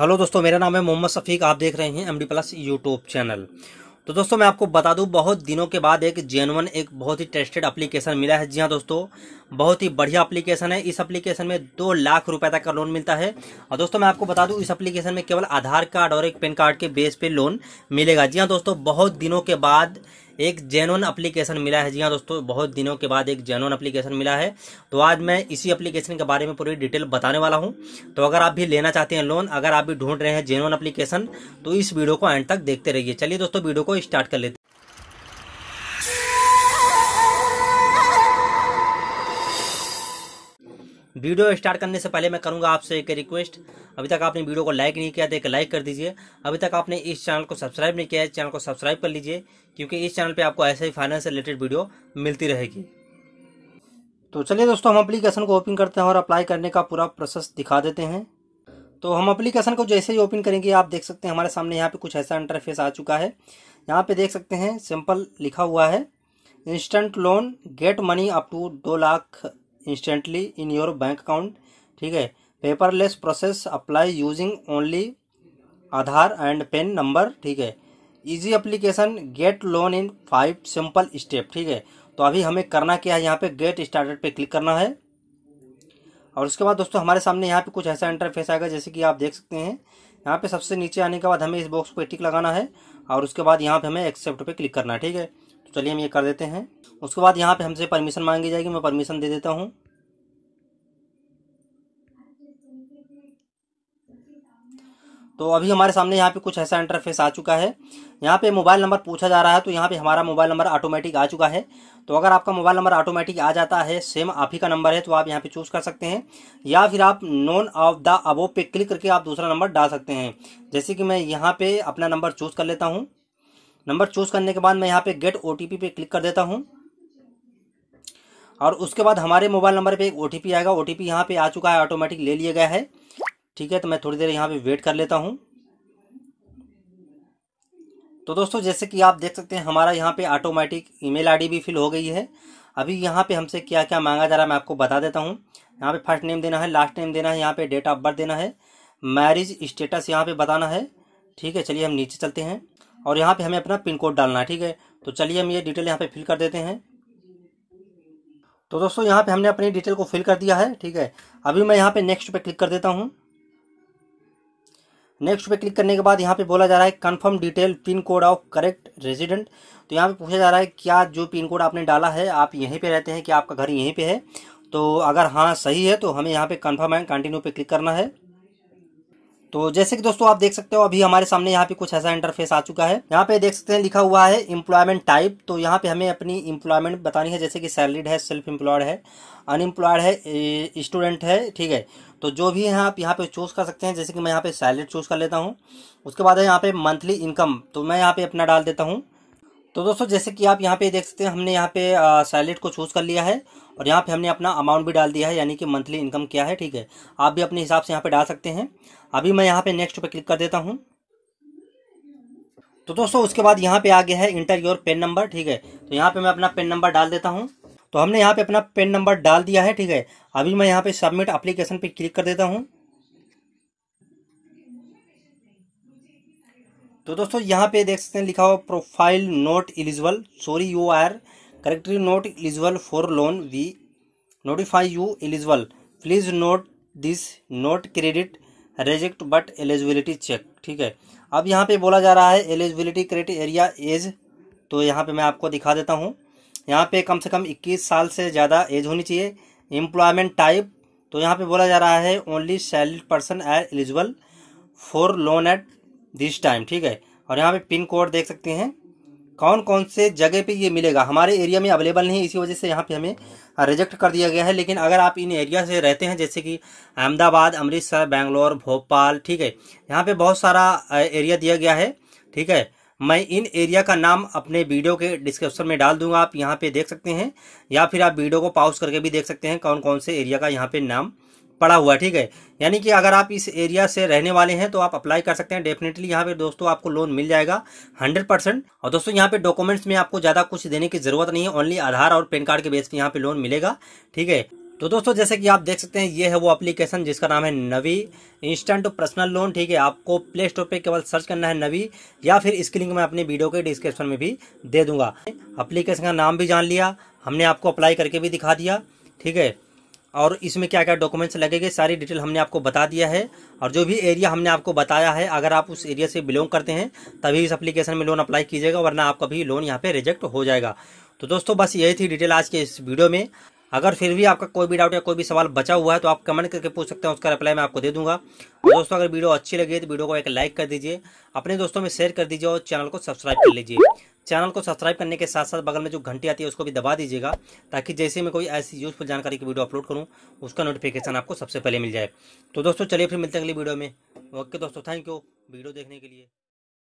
hello दोस्तों मेरा नाम है मोहम्मद सफ़ीक आप देख रहे हैं M D plus YouTube channel तो दोस्तों मैं आपको बता दूं बहुत दिनों के बाद एक जेनवन एक बहुत ही टेस्टेड एप्लीकेशन मिला है जी हाँ दोस्तों बहुत ही बढ़िया एप्लीकेशन है इस एप्लीकेशन में दो लाख रुपए तक का लोन मिलता है और दोस्तों मैं आपको बता दूं इस एप्लीकेशन में केवल आधार कार्ड और एक पेन कार्ड के बेस पे लोन मिलेगा जी हाँ दोस्तों बहुत दिनों के बाद एक जेनुअन एप्लीकेशन मिला है जी हाँ दोस्तों बहुत दिनों के बाद एक जेनुअन एप्लीकेशन मिला है तो आज मैं इसी एप्लीकेशन के बारे में पूरी डिटेल बताने वाला हूँ तो अगर आप भी लेना चाहते हैं लोन अगर आप भी ढूंढ रहे हैं जेनुअन अप्लीकेशन तो इस वीडियो को एंड तक देखते रहिए चलिए दोस्तों वीडियो को स्टार्ट कर लेते हैं वीडियो स्टार्ट करने से पहले मैं करूंगा आपसे एक रिक्वेस्ट अभी तक आपने वीडियो को लाइक नहीं किया तो एक लाइक कर दीजिए अभी तक आपने इस चैनल को सब्सक्राइब नहीं किया है चैनल को सब्सक्राइब कर लीजिए क्योंकि इस चैनल पे आपको ऐसे ही फाइनेंस से रिलेटेड वीडियो मिलती रहेगी तो चलिए दोस्तों हम अप्लीकेशन को ओपन करते हैं और अप्लाई करने का पूरा प्रोसेस दिखा देते हैं तो हम अप्लीकेशन को जैसे ही ओपन करेंगे आप देख सकते हैं हमारे सामने यहाँ पर कुछ ऐसा इंटरफेस आ चुका है यहाँ पर देख सकते हैं सिंपल लिखा हुआ है instant loan get money up to दो lakh instantly in your bank account ठीक है paperless process apply using only Aadhaar and PAN number ठीक है easy application get loan in five simple step ठीक है तो अभी हमें करना क्या है यहाँ पे गेट स्टार्टेड पे क्लिक करना है और उसके बाद दोस्तों हमारे सामने यहाँ पे कुछ ऐसा इंटरफेस आएगा जैसे कि आप देख सकते हैं यहाँ पे सबसे नीचे आने के बाद हमें इस बॉक्स पे टिक लगाना है और उसके बाद यहाँ पे हमें एक्सेप्ट पे क्लिक करना है ठीक है तो चलिए हम ये कर देते हैं उसके बाद यहाँ पे हमसे परमिशन मांगी जाएगी मैं परमिशन दे देता हूँ तो अभी हमारे सामने यहाँ पे कुछ ऐसा इंटरफेस आ चुका है यहाँ पे मोबाइल नंबर पूछा जा रहा है तो यहाँ पे हमारा मोबाइल नंबर ऑटोमेटिक आ चुका है तो अगर आपका मोबाइल नंबर ऑटोमेटिक आ जाता है सेम आप ही का नंबर है तो आप यहाँ पे चूज़ कर सकते हैं या फिर आप नॉन ऑफ द अबो पे क्लिक करके आप दूसरा नंबर डाल सकते हैं जैसे कि मैं यहाँ पे अपना नंबर चूज़ कर लेता हूँ नंबर चूज करने के बाद मैं यहाँ पे गेट ओ पे क्लिक कर देता हूँ और उसके बाद हमारे मोबाइल नंबर पे एक ओ आएगा ओ टी पी यहाँ पर आ चुका है ऑटोमेटिक ले लिया गया है ठीक है तो मैं थोड़ी देर यहाँ पे वेट कर लेता हूँ तो दोस्तों जैसे कि आप देख सकते हैं हमारा यहाँ पे ऑटोमेटिक ईमेल आईडी भी फिल हो गई है अभी यहाँ पे हमसे क्या क्या मांगा जा रहा है मैं आपको बता देता हूँ यहाँ पे फर्स्ट नेम देना है लास्ट नेम देना है यहाँ पे डेट ऑफ बर्थ देना है मैरिज स्टेटस यहाँ पे बताना है ठीक है चलिए हम नीचे चलते हैं और यहाँ पे हमें अपना पिन कोड डालना है ठीक है तो चलिए हम ये डिटेल यहाँ पे फिल कर देते हैं तो दोस्तों यहाँ पे हमने अपनी डिटेल को फिल कर दिया है ठीक है अभी मैं यहाँ पे नेक्स्ट पे क्लिक कर देता हूँ नेक्स्ट पे क्लिक करने के बाद यहाँ पे बोला जा रहा है confirm detail pin code of correct resident तो यहाँ पे पूछा जा रहा है क्या जो पिन कोड आपने डाला है आप यहीं पे रहते हैं कि आपका घर यहीं पे है तो अगर हाँ सही है तो हमें यहाँ पे कंफर्म एंड कंटिन्यू पे क्लिक करना है तो जैसे कि दोस्तों आप देख सकते हो अभी हमारे सामने यहाँ पे कुछ ऐसा इंटरफेस आ चुका है यहाँ पे देख सकते हैं लिखा हुआ है एम्प्लॉयमेंट टाइप तो यहाँ पे हमें अपनी इम्प्लॉयमेंट बतानी है जैसे कि सैलरीड है सेल्फ एम्प्लॉयड है अनएम्प्लॉयड है स्टूडेंट है ठीक है तो जो भी है आप यहाँ पे चूज़ कर सकते हैं जैसे कि मैं यहाँ पे सैलरी चूज़ कर लेता हूँ उसके बाद है यहाँ पे मंथली इनकम तो मैं यहाँ पे अपना डाल देता हूँ तो दोस्तों जैसे कि आप यहाँ पे देख सकते हैं हमने यहाँ पे सैलेट को चूज़ कर लिया है और यहाँ पे हमने अपना अमाउंट भी डाल दिया है यानी कि मंथली इनकम क्या है ठीक है आप भी अपने हिसाब से यहाँ पे डाल सकते हैं अभी मैं यहाँ पे नेक्स्ट पे क्लिक कर देता हूँ तो दोस्तों उसके बाद यहाँ पे आ गया है इंटर योर पेन नंबर ठीक है तो यहाँ पे मैं अपना पेन नंबर डाल देता हूँ तो हमने यहाँ पे अपना पेन नंबर डाल दिया है ठीक है अभी मैं यहाँ पे सबमिट अप्लीकेशन पे क्लिक कर देता हूँ तो दोस्तों यहाँ पे देख सकते हैं लिखा हुआ profile not eligible sorry you are correctly not eligible for loan we notify you eligible please note this not credit reject but eligibility check ठीक है अब यहाँ पे बोला जा रहा है एलिजिबिलिटी क्रेडिट एरिया एज तो यहाँ पे मैं आपको दिखा देता हूँ यहाँ पे कम से कम 21 साल से ज़्यादा एज होनी चाहिए एम्प्लॉयमेंट टाइप तो यहाँ पे बोला जा रहा है only salaried person are eligible for loan at this time ठीक है और यहाँ पे पिन कोड देख सकते हैं कौन कौन से जगह पे ये मिलेगा हमारे एरिया में अवेलेबल नहीं इसी वजह से यहाँ पे हमें रिजेक्ट कर दिया गया है लेकिन अगर आप इन एरिया से रहते हैं जैसे कि अहमदाबाद अमृतसर बेंगलोर भोपाल ठीक है यहाँ पे बहुत सारा एरिया दिया गया है ठीक है मैं इन एरिया का नाम अपने वीडियो के डिस्क्रिप्शन में डाल दूंगा आप यहाँ पर देख सकते हैं या फिर आप वीडियो को पाउस करके भी देख सकते हैं कौन कौन से एरिया का यहाँ पर नाम पड़ा हुआ है ठीक है यानी कि अगर आप इस एरिया से रहने वाले हैं तो आप अप्लाई कर सकते हैं डेफिनेटली यहाँ पे दोस्तों आपको लोन मिल जाएगा 100 परसेंट और दोस्तों यहाँ पे डॉक्यूमेंट्स में आपको ज़्यादा कुछ देने की ज़रूरत नहीं है ओनली आधार और पैन कार्ड के बेस पे यहाँ पे लोन मिलेगा ठीक है तो दोस्तों जैसे कि आप देख सकते हैं ये है वो एप्लीकेशन जिसका नाम है नवी इंस्टेंट पर्सनल लोन ठीक है आपको प्ले स्टोर पे केवल सर्च करना है नवी या फिर इसकी लिंक मैं अपने वीडियो के डिस्क्रिप्शन में भी दे दूंगा एप्लीकेशन का नाम भी जान लिया हमने आपको अप्लाई करके भी दिखा दिया ठीक है और इसमें क्या क्या डॉक्यूमेंट्स लगेंगे सारी डिटेल हमने आपको बता दिया है और जो भी एरिया हमने आपको बताया है अगर आप उस एरिया से बिलोंग करते हैं तभी इस एप्लीकेशन में लोन अप्लाई कीजिएगा वरना आपका भी लोन यहाँ पे रिजेक्ट हो जाएगा तो दोस्तों बस यही थी डिटेल आज के इस वीडियो में अगर फिर भी आपका कोई भी डाउट या कोई भी सवाल बचा हुआ है तो आप कमेंट करके पूछ सकते हैं उसका रिप्लाई मैं आपको दे दूंगा दोस्तों अगर वीडियो अच्छी लगी तो वीडियो को एक लाइक कर दीजिए अपने दोस्तों में शेयर कर दीजिए और चैनल को सब्सक्राइब कर लीजिए चैनल को सब्सक्राइब करने के साथ साथ बगल में जो घंटी आती है उसको भी दबा दीजिएगा ताकि जैसे मैं कोई ऐसी यूजफुल जानकारी की वीडियो अपलोड करूँ उसका नोटिफिकेशन आपको सबसे पहले मिल जाए तो दोस्तों चलिए फिर मिलते हैं अगली वीडियो में ओके दोस्तों थैंक यू वीडियो देखने के लिए